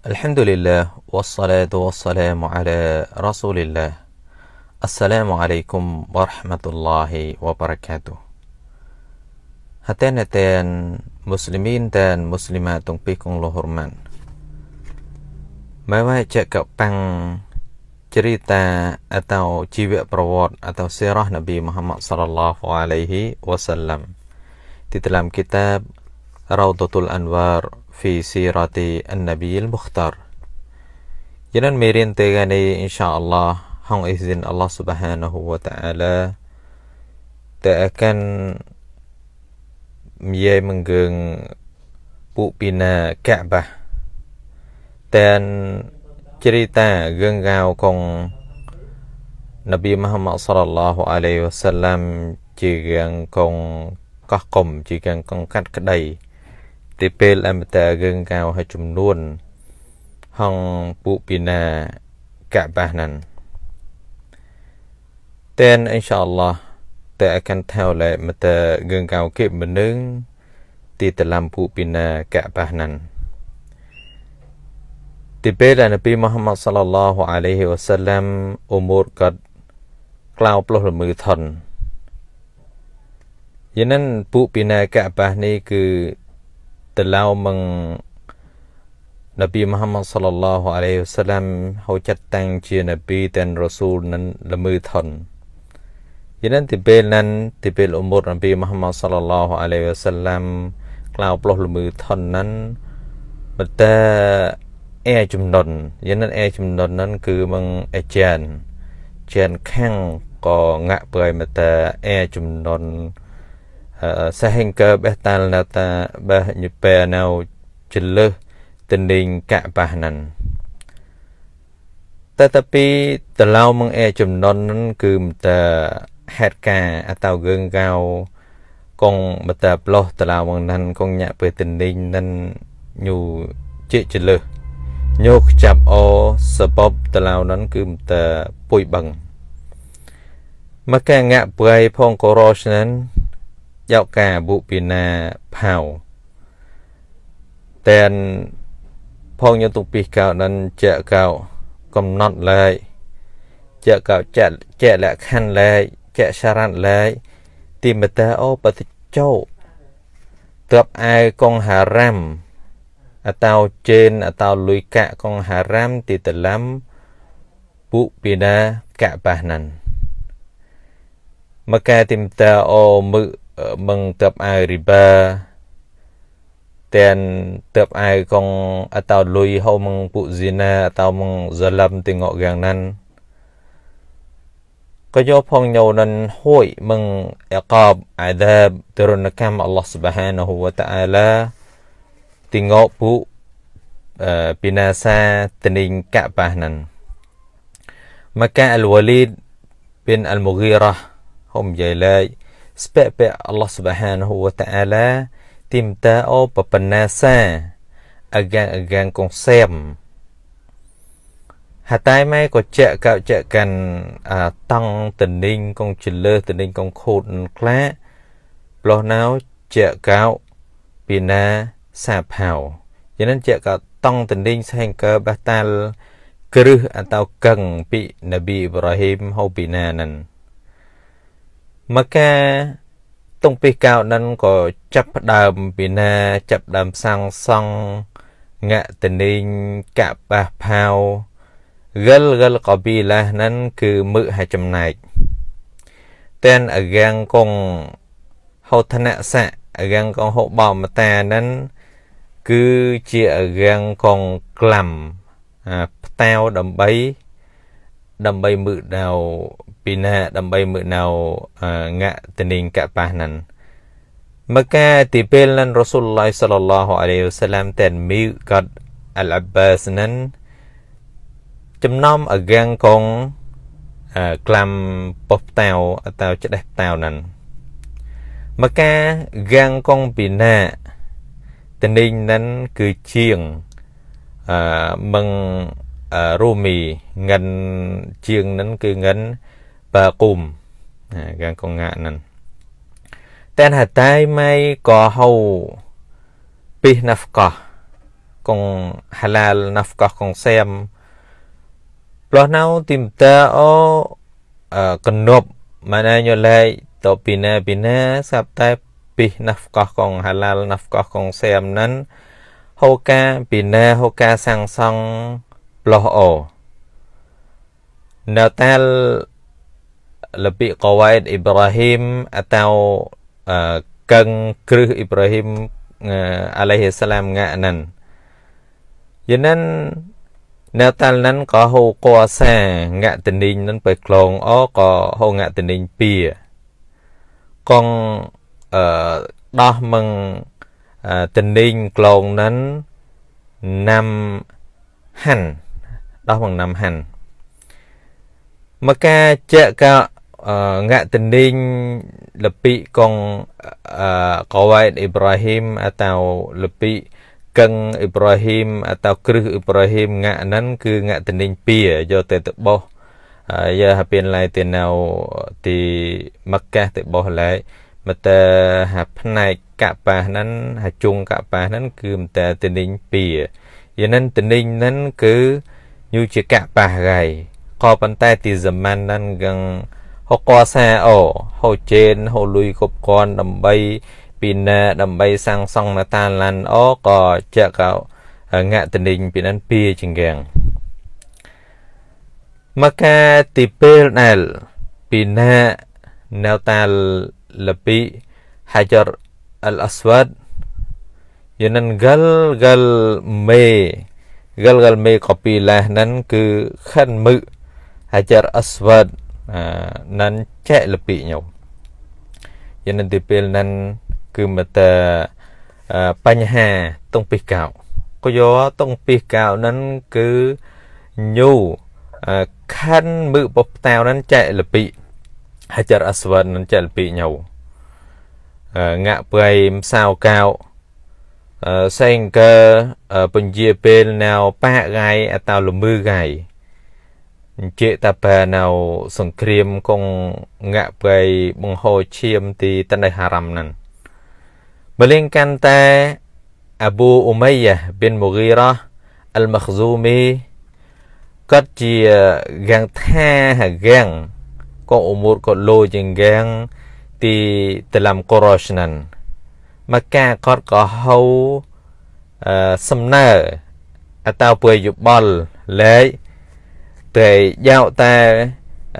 الحمد لله والصلاة والسلام على رسول الله السلام عليكم ورحمة الله وبركاته هتانتان مسلمين تان مسلمات بيكم لهرمان ما ما يجاك بان جريتا أتاو جيوية بروات أتاو سيرة نبي محمد صلى الله عليه وسلم تتلام كتاب روضة الأنوار في سيرة النبي المختار Jangan merin tegani insyaAllah Hang izin Allah subhanahu wa ta'ala Tak akan Mie menggeng Buk pina Ka'bah Dan cerita genggau kong Nabi Muhammad sallallahu alaihi wasallam Chỉ gần kong Các cổng chỉ gần kong cắt cái đầy តែពេលអមតារឿងកៅហើយចំនួនហងពួកពីណាកបាសនឹងតែនអ៊ីនសាអល់ឡោះតែកាន់ថៅលែមតារឿងកៅគេមនុងទីតឡាំពួកពីណាកបាសនឹងទីពេលដែលនប៊ីមូហាម៉ាត់សល្លឡោះអាឡៃហ៊ីវ៉ាសាឡាំអ៊ូមូរកាត់ក្លោផ្លោះល្មើថនយ៉ាងนั้นពួកពីណាកបាសនេះគឺ lao mừng នប៊ីមហាម៉ាត់សល្លឡោះអាឡៃវសាឡាំហៅចាត់តាំងជានប៊ីទាំងរ៉ូស៊ូលនឹងល្មើថនយានទីពេលនឹងទីពេលអ៊ុមរនប៊ីមហាម៉ាត់សល្លឡោះអាឡៃវសាឡាំក្លៅផ្លោះល្មើថននឹងបតាអែចំនុនយានអែចំនុននឹងគឺមងអេចានចានខាំងក៏ងាក់ព្រៃមតាអែចំនុន sehingga behtal nata bah nyepenau jeleh tending ka bahnan តែតពីតឡៅមងអែចំណុននឹងគឺមតហេតការអតៅយើងកៅកងមតប្លោះតឡៅមងណាន់កងញាក់ពេលទនិញនឹងញូជិជលឹះញោចាប់អសបបតឡៅនឹងគឺមតពុយបឹង មកកាងាក់ប្រៃផងកូរ៉ូស្នាន់យកកាបុពីណាផៅតែនផងយទុពីកៅនឹងជាកៅកំណត់លែកជាកៅចាត់ជាលក្ខណ្ឌលែកជាសារៈលែកទីមតាអូបតិចោទ្របឯកងហារ៉ាំអតោជេនអតោលុយកៈកងហារ៉ាំទីតលំពុពីណាកបះណាន់មកែទីមតាអូមឹ Ờ, tập ai mengtapai riba tiền tập ai con atau lui hau meng pu zina atau meng zalam tình ngọ gang nan có do phong nhau nan hội meng iqab adab turun kam Allah subhanahu wa ta'ala tình ngọ pu pinasa ờ, tening ka năn, nan maka al walid bin al mughirah hum jailai ស្ពាក់ពាក់អល់ឡោះសុបហានហូវតាអាឡាទីមតាអូបបណាសាអហ្គាងអហ្គាងកងសែមហតៃម៉ែក៏ចែកកោចែកកាន់អាតង់តនីងកងជលើតនីងកងខូតខ្លាប្លោះណៅចែកកោពីណាសាផៅយ៉ាងនេះចែកកោតង់តនីងសែងកើបះតាល់គ្រឹះអតោកឹងពីនប៊ីអ៊ីប្រាហ៊ីមហូពីណានឹងមកការតុងពីកៅដិនក៏ចាប់ផ្ដើមពីណាចាប់ដើមសាំងសង់ងតនេងកបះផៅកលកលកប៊ីឡាហ្នឹងគឺមឹកហើយចំណែកតែនអកាំងកងហោធនៈសៈអកាំងកងហោបមតាហ្នឹងគឺជាអកាំងកងក្លាំផ្តាវដើម្បី ដើម្បីមឹកដៅពីណាដើម្បីមើនៅងៈតនិងកប៉ះនឹងមកកាទីពេលនឹងរ៉ាស៊ូលឡៃសលឡោះអាឡៃហ៊ីវសាឡាមតែនមីកាត់អលអាបាសនឹងចំណំអកាំងកងក្លាំប៉ុស្តៅតៅច្ដេះតៅនឹងមកកាកាំងកងពីណាតនិញនឹងគឺជាងអឺមឹងរូមីងិនជាងនឹងគឺងិន baqum nah kan ko ngaknan tan hatai mai ko hau pih nafkah kong halal nafkah kong sem ploh nau timta o kenop mana nyolai to pina pina sap tai pih nafkah kong halal nafkah kong sem nan hau ka pina hau ka sang sang ploh o នៅតែលពាកកវ៉ែតអ៊ីប្រាហ៊ីមអតោកឹងគ្រឹះអ៊ីប្រាហ៊ីមអាឡៃហ៊ីសឡាមងាក់នឹងយនិននៅតាលនឹងក៏ហូកោសាងាក់តនីងនឹងទៅក្លងអក៏ហូងាក់តនីងពីកងអឺដោះមឹងតនីងក្លងនឹងណាំហាន់ដោះមឹងណាំហាន់មកការចក ngak tending lepi kong kawaid Ibrahim atau lepi keng Ibrahim atau krih Ibrahim ngak nan ke ngak tending pia jo te te boh ya hapin lai te nau ti Makkah te boh lai មតើហាផ្នែកកបាសហ្នឹងហាជុងកបាសហ្នឹងគឺមតើតនិញពីយានិនតនិញហ្នឹងគឺយូជាកបាសហើយក៏ប៉ុន្តែទីសម័នហ្នឹងកឹងហូកសាអូហូជេនហូលុយគ្រប់គ្រាន់ដើម្បី ពីណាដើម្បី សាងសង់ណតាឡានអូក៏ចកងៈតនិញពីនឹងពីជាងកាំងមកកាទីពេលដែលពីណាណៅតាលពីហាជរអលអស្វាត់យានហ្គលហ្គលមេហ្គលហ្គលមេកពីឡាហ្នឹងគឺខិនមឹកហាជរអស្វាត់នឹងចែកលពីខ្ញុំយានទីពេលនឹងគឺមកតែបញ្ហាតុងពីកោក៏យកតុងពីកោនឹងគឺញូខាន់មើបផ្តាវនឹងចែកលពីហចរអស្វននឹងចែកលពីញូងាក់ព្រៃម្សៅកោសេងកើពញាពេលណៅប៉ាកាយអតោលមឺកាយអញ្ជេតបាណៅសង្គ្រាមកងងាក់បៃបង្ហូរឈាមទីតណេះហារ៉ាំនឹងមលៀងកាន់តែអប៊ូអ៊ុមីយ៉ាប៊ីនមូហ្គីរ៉ាអលមខ្ស៊ូមីគាត់ជាហ្គាំងថាហ្គាំងក៏អ៊ុមូរក៏លោជាហ្គាំងទីតឡាំកូរ៉ូសណានមកកាគាត់ក៏ហៅសំណើអតោពើយបល់លេខតែយកតែ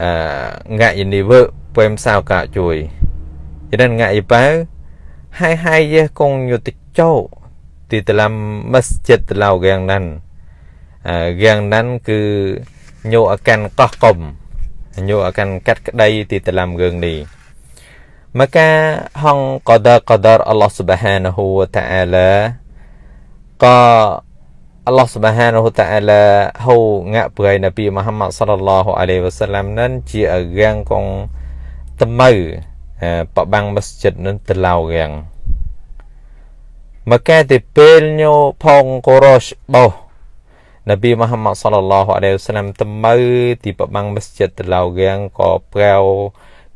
អងាក់យនីវើពេមសាវកាជួយយិនងាក់យីប៉ៅហើយហើយយេកងយុតិចោទីតឡាំមស្ជិតឡៅហ្គាងណាន់អហ្គាងណាន់គឺញោអកាន់កោះកុំញោអកាន់កាត់ក្តីទីតឡាំរឿងនេះមកការហងកដកដរអល់ឡោះស៊ុបហានហ៊ូវតាអាឡាក៏ Allah Subhanahu Taala ហៅងាក់ប្រៃនប៊ីមូហាម៉ាត់ sallallahu alaihi wasallam នឹងជារាំងកងត្មៅប្របាំងមស្ជិតនឹងតឡៅរាំងមកកែទៅពេលញោផងកូរ៉ូសបោះនប៊ីមូហាម៉ាត់ sallallahu alaihi wasallam ត្មៅទីប្របាំងមស្ជិតតឡៅរាំងក៏ប្រែវ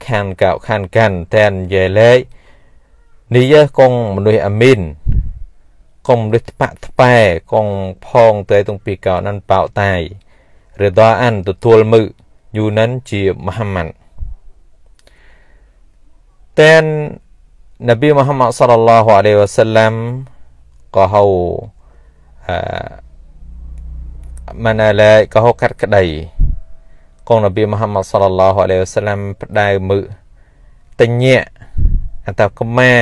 ខានកៅខានកាន់តែនយេលេនិយាយកងមនុស្សអាមីនកុំរិទ្ធបៈថ្ប៉ែកងផងតែទុងពីកោណាន់បោតៃឬដអានទទួលមឺយូនិនជាមហាម៉ាត់តែននប៊ីមូហាម៉ាត់សល្លឡាហ៍អាឡៃវ៉ាសាឡាំក៏ហៅអឺម៉ាណាឡៃក៏ហៅកាត់ក្តីកងនប៊ីមូហាម៉ាត់សល្លឡាហ៍អាឡៃវ៉ាសាឡាំផ្ដៅមឺតញ្ញៈអតកម៉ា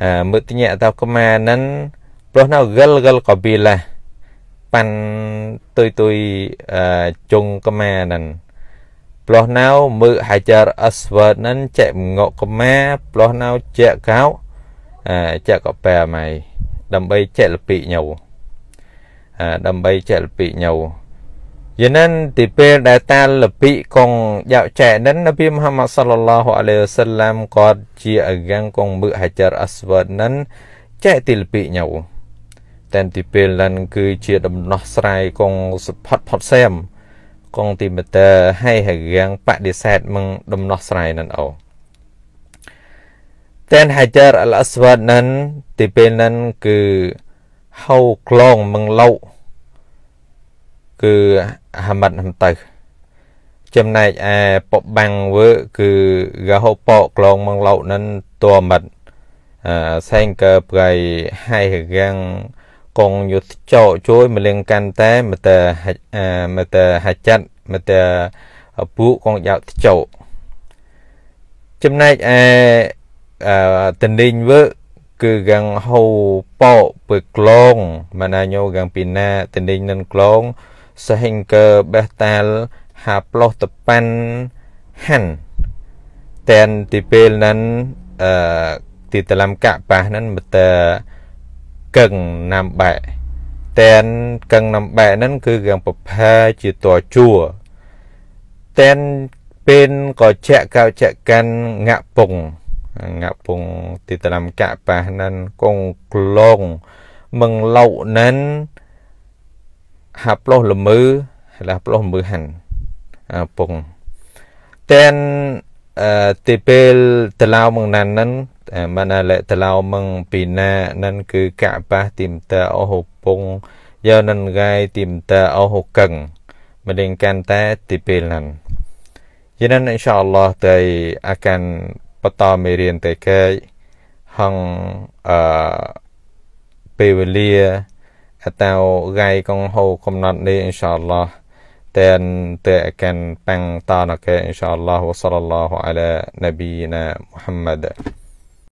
mutnya atau kemanan prohna gal gal kabilah pan tui tui chung kemanan prohnau mu hajar aswad nan chạy ngọ kema prohnau chạy cáo chạy có bè mày đầm bay chạy lập bị nhau đầm bay chạy lập bị nhau យ៉ាងนั้นទីពេលដែលតាលពិកងយកចែនឹងនប៊ីមហាម៉ាត់សល្លឡោះអាឡៃវសឡាមគាត់ជាអកាំងកងមឺហាចារអស្វតនឹងចែទីលពិញោតែទីពេលនឹងគឺជាដំណោះស្រាយកងសុផតផតសែមកងទីមតើហើយហារាំងបដិសេធមឹងដំណោះស្រាយនឹងអូតែនហាចារអស្វតនឹងទីពេលនឹងគឺហៅក្លងមឹងលោកគឺហាម៉ាត់ហាំទៅចំណែកឯពបាំងវើ គឺកហបោក្លងមកលោកនឹងតមាត់អឺសែងកើប្រៃហើយរាំងកងយុទ្ធចោជួយមលៀងកាន់តែមតើមតើហចាត់មតើពូកងយោចោចំណែកឯអឺតនីងវើគឺកាំងហូប៉ោពើក្លងម៉ាណាញោកាំងពីណាតនីងនឹងក្លង Sahinger Bechtel ហាប្លុសតប៉ាន់ហាន់តែនទីពេលហ្នឹងអឺទីតឡំកប៉ះហ្នឹងមកតើកឹងណាំបែកតែនកឹងណាំបែកហ្នឹងគឺកឹងប្រផែជាតជួតែនពេលក៏ជាកោចកាន់ងាក់ពងងាក់ពងទីតឡំកប៉ះហ្នឹងកងក្លងមឹងលោកហ្នឹងហាប្លោះល្មើហើយហាប្លោះល្មើហាន់អាពងតែនអឺទីពេលតឡៅមកណាននឹងបានលតឡៅមកពីណានឹងគឺកបាសទីមតាអស់ហពងយកនឹងកាយទីមតាអស់ហកឹងម្ដងកាន់តែទីពេលណានយានអ៊ីនសាអល់ឡោះតែអាកានបតមេរៀនតែកែហងអឺពេលវេលា atau gai kong ho komnat ni insyaallah dan te akan pang tanake insyaallah wa sallallahu ala nabiyina Muhammad